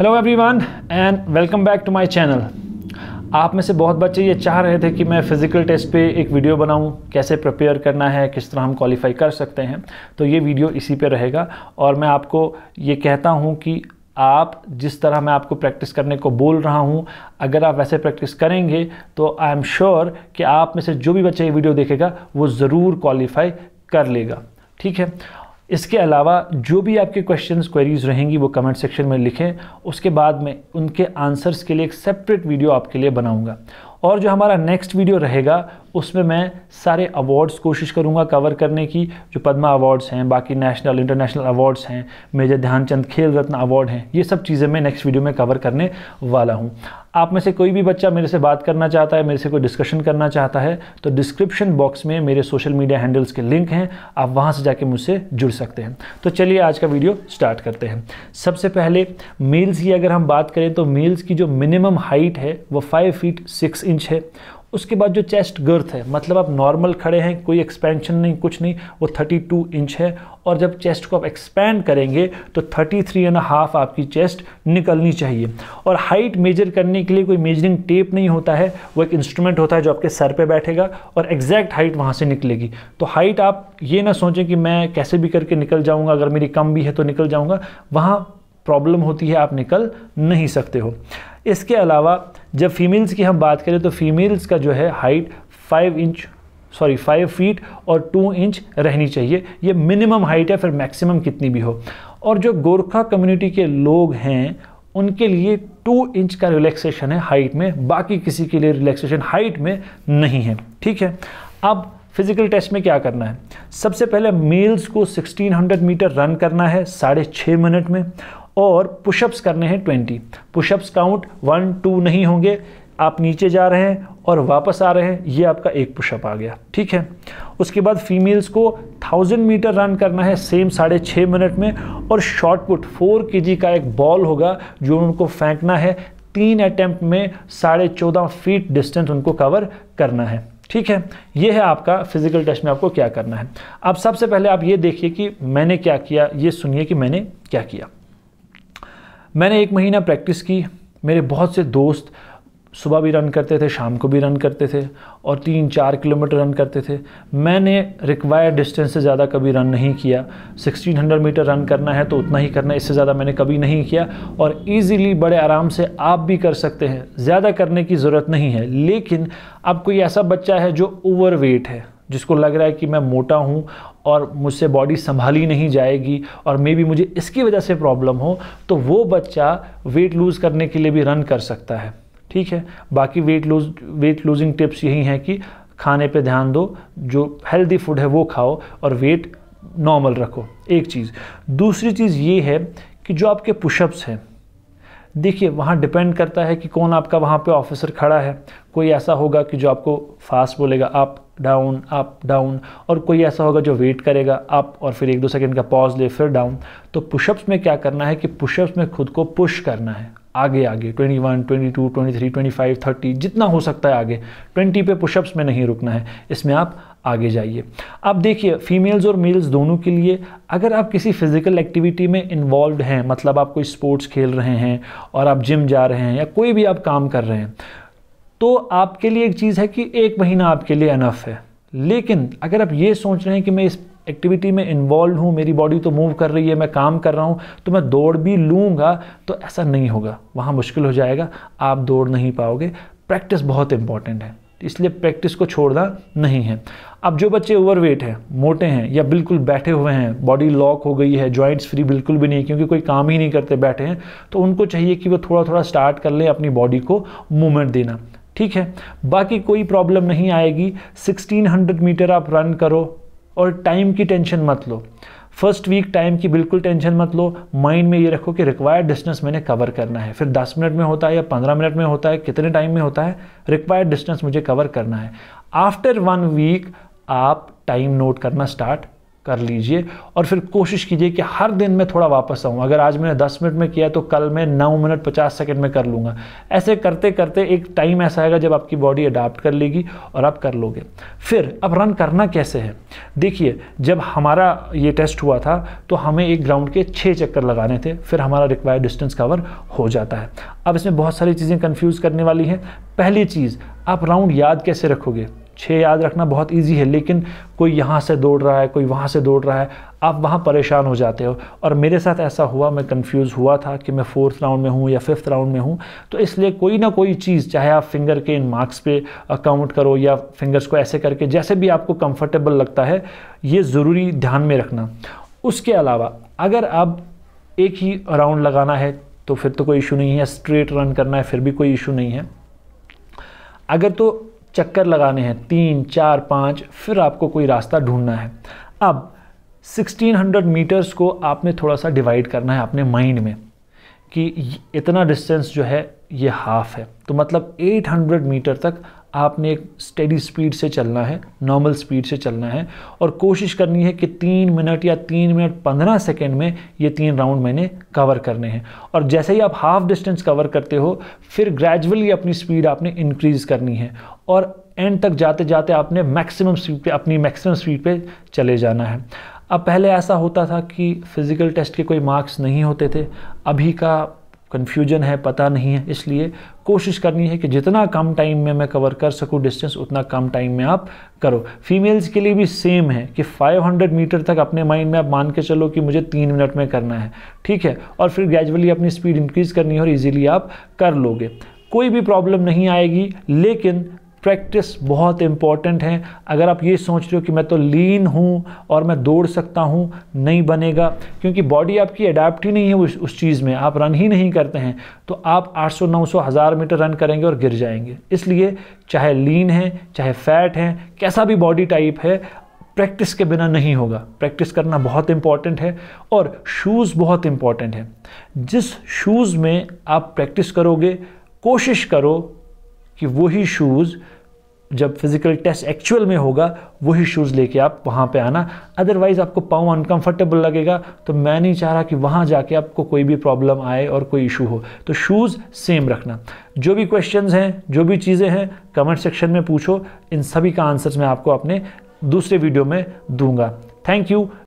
hello everyone and welcome back to my channel आप में से बहुत बच्चे ये चाह रहे थे कि मैं फ़िज़िकल टेस्ट पे एक वीडियो बनाऊं कैसे प्रिपेयर करना है किस तरह हम क्वालिफाई कर सकते हैं तो ये वीडियो इसी पे रहेगा और मैं आपको ये कहता हूं कि आप जिस तरह मैं आपको प्रैक्टिस करने को बोल रहा हूँ अगर आप वैसे प्रैक्टिस करेंगे तो आई एम श्योर कि आप में से जो भी बच्चा ये वीडियो देखेगा वो ज़रूर क्वालिफाई कर लेगा ठीक है इसके अलावा जो भी आपके क्वेश्चंस क्वेरीज रहेंगी वो कमेंट सेक्शन में लिखें उसके बाद में उनके आंसर्स के लिए एक सेपरेट वीडियो आपके लिए बनाऊंगा और जो हमारा नेक्स्ट वीडियो रहेगा उसमें मैं सारे अवार्ड्स कोशिश करूँगा कवर करने की जो पद्मा अवार्ड्स हैं बाकी नेशनल इंटरनेशनल अवार्ड्स हैं मेजर ध्यानचंद खेल रत्न अवार्ड हैं ये सब चीज़ें मैं नेक्स्ट वीडियो में कवर करने वाला हूँ आप में से कोई भी बच्चा मेरे से बात करना चाहता है मेरे से कोई डिस्कशन करना चाहता है तो डिस्क्रिप्शन बॉक्स में मेरे सोशल मीडिया हैंडल्स के लिंक हैं आप वहाँ से जाके मुझसे जुड़ सकते हैं तो चलिए आज का वीडियो स्टार्ट करते हैं सबसे पहले मेल्स की अगर हम बात करें तो मेल्स की जो मिनिमम हाइट है वो फाइव फीट सिक्स इंच है उसके बाद जो चेस्ट गर्थ है मतलब आप नॉर्मल खड़े हैं कोई एक्सपेंशन नहीं कुछ नहीं वो 32 इंच है और जब चेस्ट को आप एक्सपेंड करेंगे तो 33 एंड हाफ आपकी चेस्ट निकलनी चाहिए और हाइट मेजर करने के लिए कोई मेजरिंग टेप नहीं होता है वो एक इंस्ट्रूमेंट होता है जो आपके सर पे बैठेगा और एग्जैक्ट हाइट वहाँ से निकलेगी तो हाइट आप ये ना सोचें कि मैं कैसे भी करके निकल जाऊँगा अगर मेरी कम भी है तो निकल जाऊँगा वहाँ प्रॉब्लम होती है आप निकल नहीं सकते हो इसके अलावा जब फीमेल्स की हम बात करें तो फीमेल्स का जो है height five inch sorry five feet और टू इंच रहनी चाहिए ये मिनिमम हाइट है फिर मैक्सिमम कितनी भी हो और जो गोरखा कम्युनिटी के लोग हैं उनके लिए टू इंच का रिलैक्सेशन है हाइट में बाकी किसी के लिए रिलैक्सेशन हाइट में नहीं है ठीक है अब फिज़िकल टेस्ट में क्या करना है सबसे पहले मेल्स को 1600 मीटर रन करना है साढ़े छः मिनट में और पुशअप्स करने हैं twenty pushups count one two नहीं होंगे आप नीचे जा रहे हैं और वापस आ रहे हैं ये आपका एक पुशअप आ गया ठीक है उसके बाद फीमेल्स को थाउजेंड मीटर रन करना है सेम साढ़े छः मिनट में और शॉर्ट पुट फोर के का एक बॉल होगा जो उनको फेंकना है तीन अटैम्प्ट में साढ़े चौदह फीट डिस्टेंस उनको कवर करना है ठीक है ये है आपका फिजिकल टेस्ट में आपको क्या करना है अब सबसे पहले आप ये देखिए कि मैंने क्या किया ये सुनिए कि मैंने क्या किया मैंने एक महीना प्रैक्टिस की मेरे बहुत से दोस्त सुबह भी रन करते थे शाम को भी रन करते थे और तीन चार किलोमीटर रन करते थे मैंने रिक्वायर्ड डिस्टेंस से ज़्यादा कभी रन नहीं किया 1600 मीटर रन करना है तो उतना ही करना है इससे ज़्यादा मैंने कभी नहीं किया और इजीली बड़े आराम से आप भी कर सकते हैं ज़्यादा करने की ज़रूरत नहीं है लेकिन अब कोई ऐसा बच्चा है जो ओवर है जिसको लग रहा है कि मैं मोटा हूँ और मुझसे बॉडी संभाली नहीं जाएगी और मे बी मुझे इसकी वजह से प्रॉब्लम हो तो वो बच्चा वेट लूज़ करने के लिए भी रन कर सकता है ठीक है बाकी weight lose weight losing tips यही हैं कि खाने पे ध्यान दो जो हेल्दी फूड है वो खाओ और वेट नॉर्मल रखो एक चीज़ दूसरी चीज़ ये है कि जो आपके पुशअप्स हैं देखिए वहाँ डिपेंड करता है कि कौन आपका वहाँ पे ऑफिसर खड़ा है कोई ऐसा होगा कि जो आपको फास्ट बोलेगा अप डाउन अप डाउन और कोई ऐसा होगा जो वेट करेगा अप और फिर एक दो सेकंड का पॉज ले फिर डाउन तो पुशअप्स में क्या करना है कि पुशअप्स में खुद को पुश करना है आगे आगे 21, 22, 23, 25, 30 जितना हो सकता है आगे 20 पे पुशअप्स में नहीं रुकना है इसमें आप आगे जाइए अब देखिए फीमेल्स और मेल्स दोनों के लिए अगर आप किसी फिज़िकल एक्टिविटी में इन्वॉल्व हैं मतलब आप कोई स्पोर्ट्स खेल रहे हैं और आप जिम जा रहे हैं या कोई भी आप काम कर रहे हैं तो आपके लिए एक चीज़ है कि एक महीना आपके लिए अनफ है लेकिन अगर आप ये सोच रहे हैं कि मैं इस एक्टिविटी में इन्वॉल्व हूँ मेरी बॉडी तो मूव कर रही है मैं काम कर रहा हूँ तो मैं दौड़ भी लूँगा तो ऐसा नहीं होगा वहाँ मुश्किल हो जाएगा आप दौड़ नहीं पाओगे प्रैक्टिस बहुत इंपॉर्टेंट है इसलिए प्रैक्टिस को छोड़ना नहीं है अब जो बच्चे ओवरवेट हैं मोटे हैं या बिल्कुल बैठे हुए हैं बॉडी लॉक हो गई है जॉइंट्स फ्री बिल्कुल भी नहीं क्योंकि कोई काम ही नहीं करते बैठे हैं तो उनको चाहिए कि वो थोड़ा थोड़ा स्टार्ट कर लें अपनी बॉडी को मूवमेंट देना ठीक है बाकी कोई प्रॉब्लम नहीं आएगी 1600 मीटर आप रन करो और टाइम की टेंशन मत लो फर्स्ट वीक टाइम की बिल्कुल टेंशन मत लो माइंड में ये रखो कि रिक्वायर्ड डिस्टेंस मैंने कवर करना है फिर 10 मिनट में होता है या 15 मिनट में होता है कितने टाइम में होता है रिक्वायर्ड डिस्टेंस मुझे कवर करना है आफ्टर वन वीक आप टाइम नोट करना स्टार्ट कर लीजिए और फिर कोशिश कीजिए कि हर दिन मैं थोड़ा वापस आऊँ अगर आज मैंने 10 मिनट में किया तो कल मैं नौ मिनट पचास सेकेंड में कर लूँगा ऐसे करते करते एक टाइम ऐसा आएगा जब आपकी बॉडी अडाप्ट कर लेगी और आप कर लोगे फिर अब रन करना कैसे है देखिए जब हमारा ये टेस्ट हुआ था तो हमें एक ग्राउंड के छः चक्कर लगाने थे फिर हमारा रिक्वायर्ड डिस्टेंस कवर हो जाता है अब इसमें बहुत सारी चीज़ें कन्फ्यूज़ करने वाली हैं पहली चीज़ आप राउंड याद कैसे रखोगे छः याद रखना बहुत ईजी है लेकिन कोई यहाँ से दौड़ रहा है कोई वहाँ से दौड़ रहा है आप वहाँ परेशान हो जाते हो और मेरे साथ ऐसा हुआ मैं कंफ्यूज हुआ था कि मैं फोर्थ राउंड में हूँ या फिफ्थ राउंड में हूँ तो इसलिए कोई ना कोई चीज़ चाहे आप फिंगर के इन मार्क्स पे काउंट uh, करो या फिंगर्स को ऐसे करके जैसे भी आपको कंफर्टेबल लगता है ये ज़रूरी ध्यान में रखना उसके अलावा अगर आप एक ही राउंड लगाना है तो फिर तो कोई इशू नहीं है स्ट्रेट रन करना है फिर भी कोई इशू नहीं है अगर तो चक्कर लगाने हैं तीन चार पाँच फिर आपको कोई रास्ता ढूंढना है अब 1600 मीटर्स को आपने थोड़ा सा डिवाइड करना है अपने माइंड में कि इतना डिस्टेंस जो है ये हाफ है तो मतलब 800 मीटर तक आपने एक स्टेडी स्पीड से चलना है नॉर्मल स्पीड से चलना है और कोशिश करनी है कि तीन मिनट या तीन मिनट पंद्रह सेकेंड में ये तीन राउंड मैंने कवर करने हैं और जैसे ही आप हाफ डिस्टेंस कवर करते हो फिर ग्रेजुअली अपनी स्पीड आपने इंक्रीज़ करनी है और एंड तक जाते जाते आपने मैक्सिमम स्पीड पे अपनी मैक्सिमम स्पीड पे चले जाना है अब पहले ऐसा होता था कि फ़िज़िकल टेस्ट के कोई मार्क्स नहीं होते थे अभी का कन्फ्यूजन है पता नहीं है इसलिए कोशिश करनी है कि जितना कम टाइम में मैं कवर कर सकूं डिस्टेंस उतना कम टाइम में आप करो फीमेल्स के लिए भी सेम है कि 500 मीटर तक अपने माइंड में आप मान के चलो कि मुझे तीन मिनट में करना है ठीक है और फिर ग्रेजुअली अपनी स्पीड इंक्रीज़ करनी है और ईजिली आप कर लोगे कोई भी प्रॉब्लम नहीं आएगी लेकिन प्रैक्टिस बहुत इम्पॉर्टेंट है अगर आप ये सोच रहे हो कि मैं तो लीन हूँ और मैं दौड़ सकता हूँ नहीं बनेगा क्योंकि बॉडी आपकी अडेप्ट ही नहीं है उस उस चीज़ में आप रन ही नहीं करते हैं तो आप 800 900 हज़ार मीटर रन करेंगे और गिर जाएंगे इसलिए चाहे लीन है चाहे फैट है कैसा भी बॉडी टाइप है प्रैक्टिस के बिना नहीं होगा प्रैक्टिस करना बहुत इम्पॉर्टेंट है और शूज़ बहुत इम्पॉर्टेंट है जिस शूज़ में आप प्रैक्टिस करोगे कोशिश करो कि वही शूज़ जब फिज़िकल टेस्ट एक्चुअल में होगा वही शूज़ लेके आप वहाँ पे आना अदरवाइज़ आपको पाँव अनकंफर्टेबल लगेगा तो मैं नहीं चाह रहा कि वहाँ जाके आपको कोई भी प्रॉब्लम आए और कोई इशू हो तो शूज़ सेम रखना जो भी क्वेश्चंस हैं जो भी चीज़ें हैं कमेंट सेक्शन में पूछो इन सभी का आंसर्स मैं आपको अपने दूसरे वीडियो में दूंगा थैंक यू